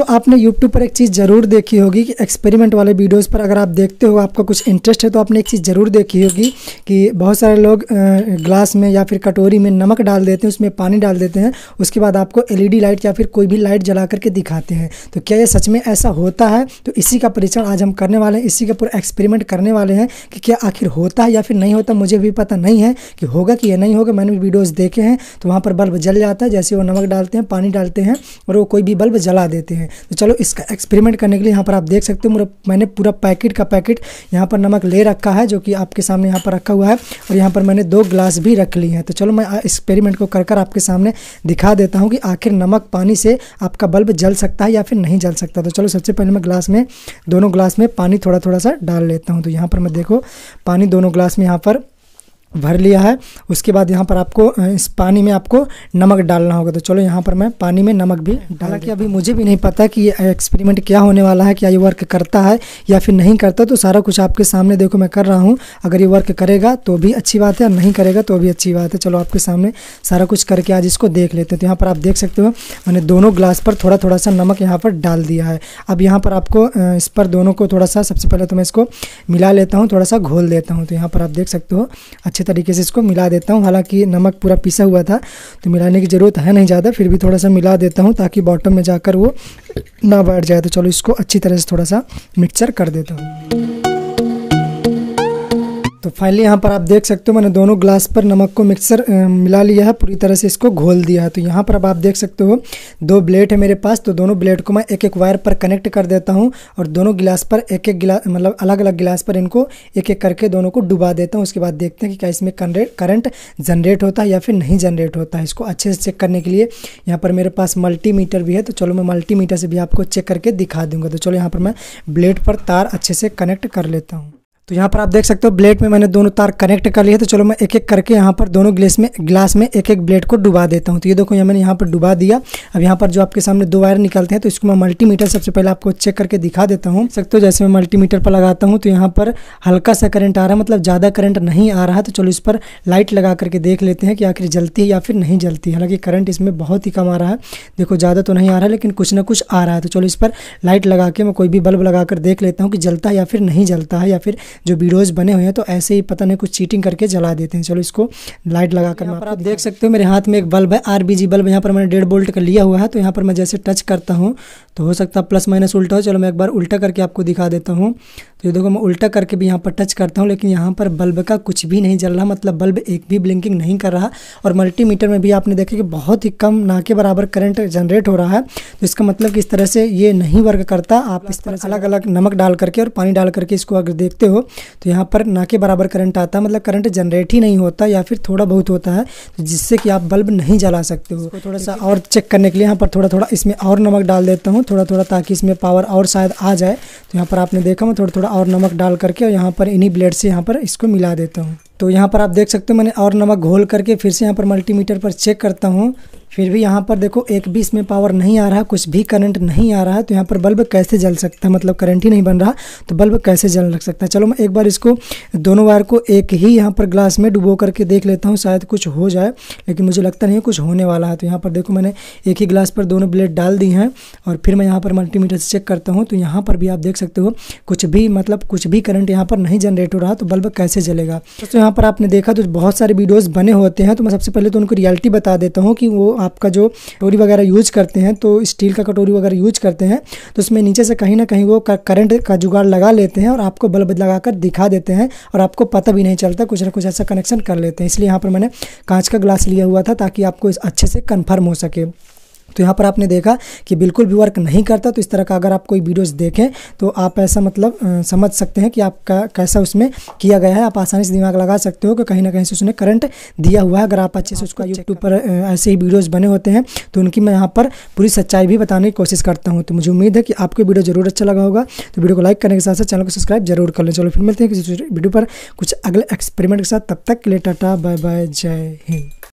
तो आपने यूट्यूब पर एक चीज़ ज़रूर देखी होगी कि एक्सपेरिमेंट वाले वीडियोस पर अगर आप देखते हो आपका कुछ इंटरेस्ट है तो आपने एक चीज़ ज़रूर देखी होगी कि बहुत सारे लोग ग्लास में या फिर कटोरी में नमक डाल देते हैं उसमें पानी डाल देते हैं उसके बाद आपको एलईडी लाइट या फिर कोई भी लाइट जला करके दिखाते हैं तो क्या ये सच में ऐसा होता है तो इसी का परीक्षण आज हम करने वाले हैं इसी का पूरा एक्सपेरिमेंट करने वाले हैं कि क्या आखिर होता है या फिर नहीं होता मुझे भी पता नहीं है कि होगा कि यह नहीं होगा मैंने भी वीडियोज़ देखे हैं तो वहाँ पर बल्ब जल जाता है जैसे वो नमक डालते हैं पानी डालते हैं और वो कोई भी बल्ब जला देते हैं तो चलो इसका एक्सपेरिमेंट करने के लिए यहाँ पर आप देख सकते हो मैंने पूरा पैकेट का पैकेट यहाँ पर नमक ले रखा है जो कि आपके सामने यहाँ पर रखा हुआ है और यहाँ पर मैंने दो ग्लास भी रख ली है तो चलो मैं एक्सपेरिमेंट को कर कर आपके सामने दिखा देता हूँ कि आखिर नमक पानी से आपका बल्ब जल सकता है या फिर नहीं जल सकता तो चलो सबसे पहले मैं ग्लास में दोनों ग्लास में पानी थोड़ा थोड़ा सा डाल लेता हूँ तो यहाँ पर मैं देखो पानी दोनों ग्लास में यहाँ पर भर लिया है उसके बाद यहाँ पर आपको इस पानी में आपको नमक डालना होगा तो चलो यहाँ पर मैं पानी में नमक भी डाला कि अभी मुझे भी नहीं पता कि ये एक्सपेरिमेंट क्या होने वाला है क्या ये वर्क करता है या फिर नहीं करता तो सारा कुछ आपके सामने देखो मैं कर रहा हूँ अगर ये वर्क करेगा तो भी अच्छी बात है और नहीं करेगा तो भी अच्छी बात है चलो आपके सामने सारा कुछ करके आज इसको देख लेते हैं तो यहाँ पर आप देख सकते हो मैंने दोनों ग्लास पर थोड़ा थोड़ा सा नमक यहाँ पर डाल दिया है अब यहाँ पर आपको इस पर दोनों को थोड़ा सा सबसे पहले तो मैं इसको मिला लेता हूँ थोड़ा सा घोल देता हूँ तो यहाँ पर आप देख सकते हो अच्छा अच्छे तरीके से इसको मिला देता हूँ हालाँकि नमक पूरा पिसा हुआ था तो मिलाने की ज़रूरत है नहीं ज़्यादा फिर भी थोड़ा सा मिला देता हूँ ताकि बॉटम में जाकर वो ना बैठ जाए तो चलो इसको अच्छी तरह से थोड़ा सा मिक्सचर कर देता हूँ तो फाइनली यहाँ पर आप देख सकते हो मैंने दोनों ग्लास पर नमक को मिक्सर मिला लिया है पूरी तरह से इसको घोल दिया है तो यहाँ पर अब आप देख सकते हो दो ब्लेड है मेरे पास तो दोनों ब्लेड को मैं एक एक वायर पर कनेक्ट कर देता हूँ और दोनों गिलास पर एक एक गिलास मतलब अलग अलग गिलास पर इनको एक एक करके दोनों को डुबा देता हूँ उसके बाद देखते हैं कि क्या इसमें करंट जनरेट होता है या फिर नहीं जनरेट होता है इसको अच्छे से चेक करने के लिए यहाँ पर मेरे पास मल्टी भी है तो चलो मैं मल्टी से भी आपको चेक करके दिखा दूंगा तो चलो यहाँ पर मैं ब्लेड पर तार अच्छे से कनेक्ट कर लेता हूँ तो यहाँ पर आप देख सकते हो ब्लेड में मैंने दोनों तार कनेक्ट कर लिए तो चलो मैं एक एक करके यहाँ पर दोनों ग्लेस में ग्लास में एक एक ब्लेड को डुबा देता हूँ तो ये देखो यहाँ मैंने यहाँ पर डुबा दिया अब यहाँ पर जो आपके सामने दो वायर निकलते हैं तो इसको मैं मल्टीमीटर सबसे पहले आपको चेक करके दिखा देता हूँ सकते हो जैसे मैं मल्टीमीटर पर लगाता हूँ तो यहाँ पर हल्का सा करंट आ रहा है मतलब ज़्यादा करंट नहीं आ रहा है तो चलो इस पर लाइट लगा करके देख लेते हैं कि आखिर जलती है या फिर नहीं जलती हालांकि करंट इसमें बहुत ही कम आ रहा है देखो ज़्यादा तो नहीं आ रहा है लेकिन कुछ ना कुछ आ रहा है तो चलो इस पर लाइट लगा के मैं कोई भी बल्ब लगा कर देख लेता हूँ कि जलता है या फिर नहीं जलता है या फिर जो वीडियोज़ बने हुए हैं तो ऐसे ही पता नहीं कुछ चीटिंग करके जला देते हैं चलो इसको लाइट लगा कर आप देख सकते हो मेरे हाथ में एक बल्ब है आर बल्ब यहाँ पर मैंने डेढ़ बोल्ट का लिया हुआ है तो यहाँ पर मैं जैसे टच करता हूँ तो हो सकता है प्लस माइनस उल्टा हो चलो मैं एक बार उल्टा करके आपको दिखा देता हूँ तो ये देखो मैं उल्टा करके भी यहाँ पर टच करता हूँ लेकिन यहाँ पर बल्ब का कुछ भी नहीं जल रहा मतलब बल्ब एक भी ब्लिंकिंग नहीं कर रहा और मल्टीमीटर में भी आपने देखा कि बहुत ही कम ना के बराबर करंट जनरेट हो रहा है तो इसका मतलब कि इस तरह से ये नहीं वर्क करता आप इस तरह से अलग अलग नमक डाल करके और पानी डाल करके इसको अगर देखते हो तो यहाँ पर ना के बराबर करंट आता है मतलब करंट जनरेट ही नहीं होता या फिर थोड़ा बहुत होता है तो जिससे कि आप बल्ब नहीं जला सकते हो थोड़ा तो सा और चेक करने के लिए यहाँ पर थोड़ा थोड़ा इसमें और नमक डाल देता हूँ थोड़ा थोड़ा ताकि इसमें पावर और शायद आ जाए तो यहाँ पर आपने देखा मैं थोड़ा थोड़ा और नमक डाल करके और यहाँ पर इन्हीं ब्लेड से यहाँ पर इसको मिला देता हूँ तो यहाँ पर आप देख सकते हो मैंने और नमक घोल करके फिर से यहाँ पर मल्टीमीटर पर चेक करता हूँ फिर भी यहाँ पर देखो एक भी इसमें पावर नहीं आ रहा कुछ भी करंट नहीं आ रहा है तो यहाँ पर बल्ब कैसे जल सकता है मतलब करंट ही नहीं बन रहा तो बल्ब कैसे जल रख सकता है चलो मैं एक बार इसको दोनों वायर को एक ही यहाँ पर ग्लास में डुबो करके देख लेता हूँ शायद कुछ हो जाए लेकिन मुझे लगता नहीं है कुछ होने वाला है तो यहाँ पर देखो मैंने एक ही ग्लास पर दोनों ब्लेड डाल दी हैं और फिर मैं यहाँ पर मल्टीमीटर से चेक करता हूँ तो यहाँ पर भी आप देख सकते हो कुछ भी मतलब कुछ भी करंट यहाँ पर नहीं जनरेट हो रहा तो बल्ब कैसे जलेगा तो यहाँ पर आपने देखा तो बहुत सारे वीडियोज़ बने होते हैं तो मैं सबसे पहले तो उनको रियलिटी बता देता हूँ कि वो आपका जो कटोरी वगैरह यूज करते हैं तो स्टील का कटोरी वगैरह यूज करते हैं तो उसमें नीचे से कहीं ना कहीं वो करंट का जुगाड़ लगा लेते हैं और आपको बल्ब लगाकर दिखा देते हैं और आपको पता भी नहीं चलता कुछ ना कुछ ऐसा कनेक्शन कर लेते हैं इसलिए यहाँ पर मैंने कांच का ग्लास लिया हुआ था ताकि आपको अच्छे से कन्फर्म हो सके तो यहाँ पर आपने देखा कि बिल्कुल भी वर्क नहीं करता तो इस तरह का अगर आप कोई वीडियोस देखें तो आप ऐसा मतलब समझ सकते हैं कि आपका कैसा उसमें किया गया है आप आसानी से दिमाग लगा सकते हो कि कहीं ना कहीं से उसने करंट दिया हुआ है अगर आप अच्छे से हाँ, उसका यूट्यूब पर ऐसे ही वीडियोज़ बने होते हैं तो उनकी मैं यहाँ पर पूरी सच्चाई भी बताने की कोशिश करता हूँ तो मुझे उम्मीद है कि आपको वीडियो जरूर अच्छा लगा होगा तो वीडियो को लाइक करने के साथ साथ चैनल को सब्सक्राइब जरूर कर लें चलो फिर मिलते हैं किसी वीडियो पर कुछ अगले एक्सपेरिमेंट के साथ तब तक के लिए टाटा बाय बाय जय हिंद